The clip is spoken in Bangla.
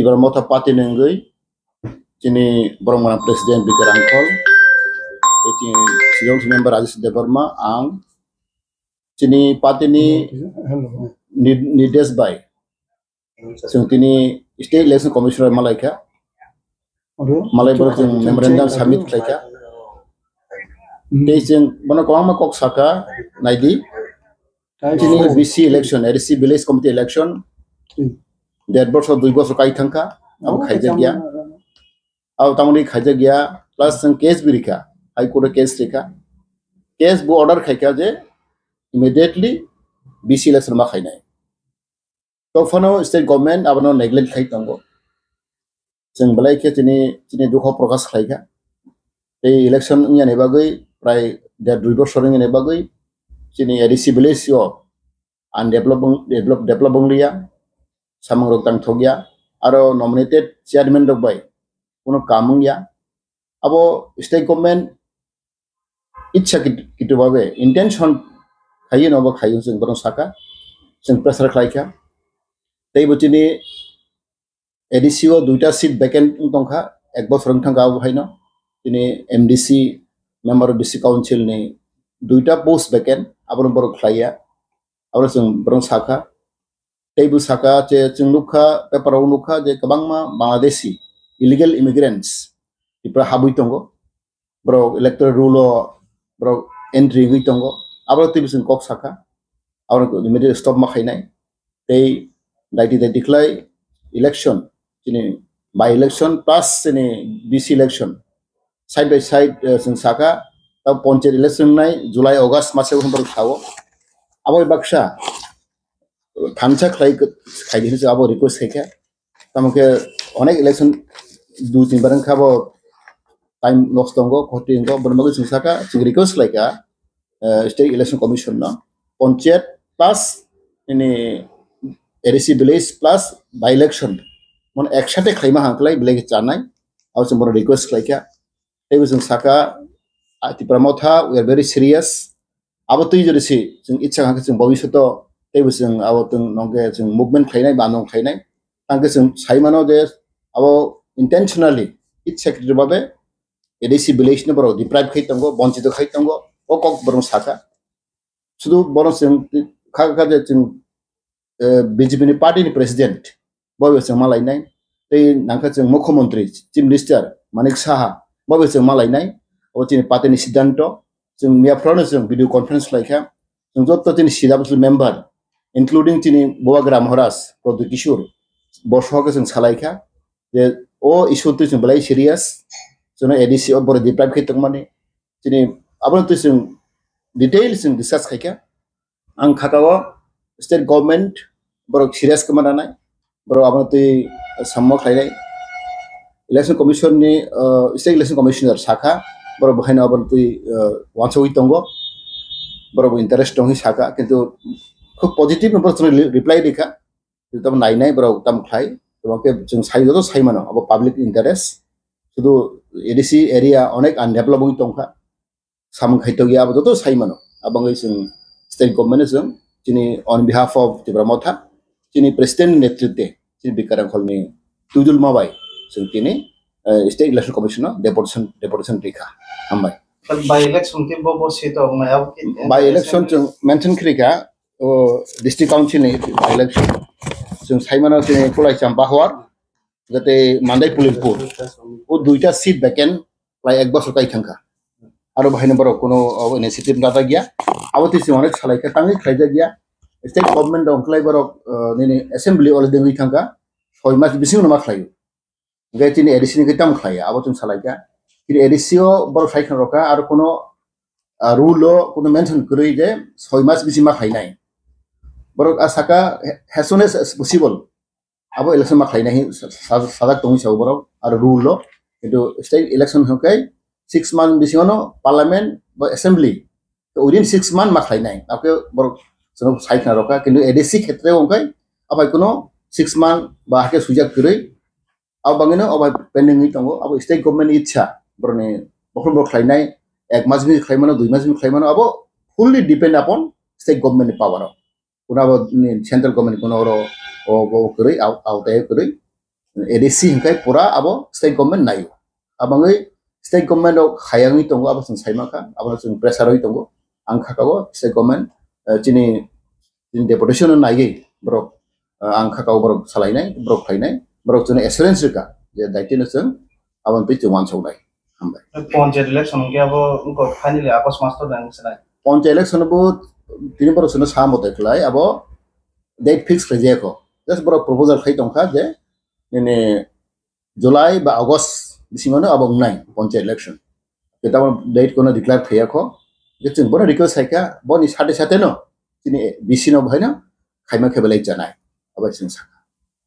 ibar mota pati nenggui tini borong mana presiden bikin rangkol siyom si member Aziz Debarma ang tini pati ni ni des bai sing tini state election commissioner malaika malai borong sing memorandum summit laika Nation mana kong ma kok saka naidi, ini BC election, RC village committee election, hmm. দেড় বছর দুই বছর কাই থাকা আমি খাইজা গিয়া আর তামনি খাইজা গিয়া প্লাস কেস বি রেখা হাইকোর্টে কেস রেখা কেস বু অর্ডার খাইকা যে ইমিডিয়েটলি বিসি ইলেকশন মা খাই নাই তখনও স্টেট গভর্নমেন্ট আপনার নেগলেক্ট খাইতাঙ্গ जों बेलायखे दिनै दिनै दुखु प्रकाश खालायखा बे इलेक्सन इयानि बागै प्राय देर दुइ बसर इयानि बागै दिनै एडिसिबिलिसिअ आनडेभलप डेभलप डेभलप बंलिया samang rok tang আর aro chairman chairman rok bai kono kamungya abo state government ইচ্ছা কিটুভাবে ইন্টেনশন খাই নব খাই जों সাকা যেন প্রেসার খাইখা তাই বচিনি এডিসিও দুইটা সিট ভেকেন্ট দংখা এক বছর থাকা হাইন তিনি এমডিসি মেম্বার অফ ডিসি কাউন্সিলনি দুইটা পোস্ট ভেকেন্ট আবার বড় খাইয়া আবার যেন বরং সাকা Teibusaka che Chingluka Peparounuka je kabangma Bangladeshi illegal immigrants ipra habuitongo bro electoral rule bro entry guitongo abro tibisin kok saka abro immediate stop ma khainai tei daiti de declare election chini by election plus chini BC election side by side sin saka tab panchayat election নাই জুলাই অগাস্ট মাসে সম্পর্কে খাবো আবার বাক্সা भाङा खाइ खाइदिनुहोस् अब रिक्वेस्ट है क्या त मूंखे अनेक इलेक्सन दु तिन बार खाब टाइम लस दङ खति दङ बनमागो सिंसाका जों रिक्वेस्ट लाइका स्टेट इलेक्सन कमिशन न पञ्चायत प्लास इनि एरिसि भिलेज प्लास बाइ इलेक्सन मन एकसाथे खाइमा हांखलाय बिलाइखि जानाय आव जों बर' रिक्वेस्ट लाइका तेबो जों साका आतिप्रामाव था उइ आर भेरि सिरियास आबो तुइ जरिसि जों इच्छा हांखो जों भविष्यत teibu sung abo tung nongke sung movement khainai bandong khainai tangke sung saimano je abo intentionally it secretary babe ADC বিলেশনে বড় ডিপ্রাইভ খাইতঙ্গ বঞ্চিত খাইতঙ্গ ও কক বরং সাকা শুধু বরং সিং খাগা খাদে সিং বিজেপিনি পার্টিনি প্রেসিডেন্ট ববে সিং মালাই নাই এই নাংখা সিং মুখ্যমন্ত্রী চিফ মিনিস্টার মানিক সাহা ববে সিং মালাই নাই ও চিনি পাতিনি সিদ্ধান্ত সিং মিয়াফ্রানো সিং ভিডিও কনফারেন্স লাইখা সিং যত তিনি সিদাবসুল মেম্বার ইনক্লুডিং তিনি বোয়াগ্রাম হরাস প্রদু কিশোর বর্ষকে जों সালাইখা যে ও ইস্যুতে তুই বলাই সিরিয়াস যেন এডিসি অবর ডিপ্রাইভ খাইতক মানে তিনি আবার তুই जों ডিটেইল ডিসকাস খাইখা আং খাকাও স্টেট গভর্নমেন্ট বড় সিরিয়াস কমানা নাই বড় আবার তুই সাম্য খাইলাই ইলেকশন কমিশননি স্টেট ইলেকশন কমিশনার শাখা বড় বহাইনা আবার তুই ওয়ানসই তঙ্গ বড় ইন্টারেস্ট দং শাখা কিন্তু খুব पजिटिभ नम्बर रिप्लाई लेखा तब নাই নাই बराव तम খাই তোমাকে সাই साइ সাই মানো আবার পাবলিক ইন্টারেস্ট শুধু এডিসি এরিয়া অনেক আনডেভেলপ হই দংখা সাম খাইতো গিয়া যত সাই মানো এবং এই স্টেট গভর্নমেন্ট जों যিনি অন বিহাফ অফ তিব্র মথা যিনি প্রেসিডেন্ট নেতৃত্বে যিনি বিকার খলনি তুজুল মাবাই जों তিনি state election commission deputation deputation রেখা হামবাই বাই ইলেকশন কি বসে তো মায়াব বাই ইলেকশন जों মেনশন করিকা डिस्ट्रिक्ट काउन्सिलनि इलेक्सन जों साइमान हाउसिनि फरायसाम बाहावार जाहाथे मान्दाय पुलिमपुर ও দুইটা সিট ভ্যাকেন্ট প্রায় এক বছর কাই থাকা আরো বাহিনী বড় কোনো ইনিশিয়েটিভ দাদা গিয়া আবতি অনেক সালাইকা তাঙ্গি খাইজা গিয়া স্টেট গভর্নমেন্ট অংখলাই বড় নিনি এসেম্বলি অলরেডি হই থাকা ছয় মাস বেশি নামা খাইও গাই তিনি এডিসিনি কিতাম খাইয়া আবতন সালাইকা কিন্তু এডিসিও বড় সাইখান রকা আর কোনো রুলও কোনো মেনশন করি যে ছয় মাস বেশি মা খাই নাই borok a saka as soon possible abo election ma khlai nahi sadak tongi sabu borok aro rule lo কিন্তু state election hokai 6 month bisino parliament ba assembly to within 6 month ma khlai nai apke borok sono site na roka কিন্তু এডিসি ক্ষেত্রে ওকাই আবার কোনো সিক্স মান্থ বা হাকে সুযোগ করে আবাঙিনো আবার পেন্ডিং দङ আবার স্টেট গভর্নমেন্ট ইচ্ছা বরনে বখন ek mas এক মাস মিনি খাইমানো mas মাস মিনি mano আবার ফুললি depend আপন state government power kunabo ni central committee kunoro o go kuri au au te kuri edisi kai pura abo state government nayo abangai state government o khayangi tongo abo sun sai maka abo sun pressure roi tongo ang kha kago state government chini chini deputation nai ge bro ang kha kago bro salai nai bro khai nai bro chune assurance ka je daiti no sun abon pichu wan chou nai ambai ponche election ge abo unko finally apos master dang sai ponche election bo तिन बरसिन सामो देखलाय अब डेट फिक्स खाइजायाखौ जास्ट बर' प्रपजाल खाइ दंखा जे नैने जुलाइ बा अगस्ट बिसिङावनो अब नाय पन्सायत इलेक्सन बेटा डेटखौनो डिक्लेयार खाइयाखौ जों बर' रिक्वेस्ट हाइखा बनि साथे साथेनो जोंनि बिसिनाव बहायनो खाइमा खेबेलाय जानाय अब जों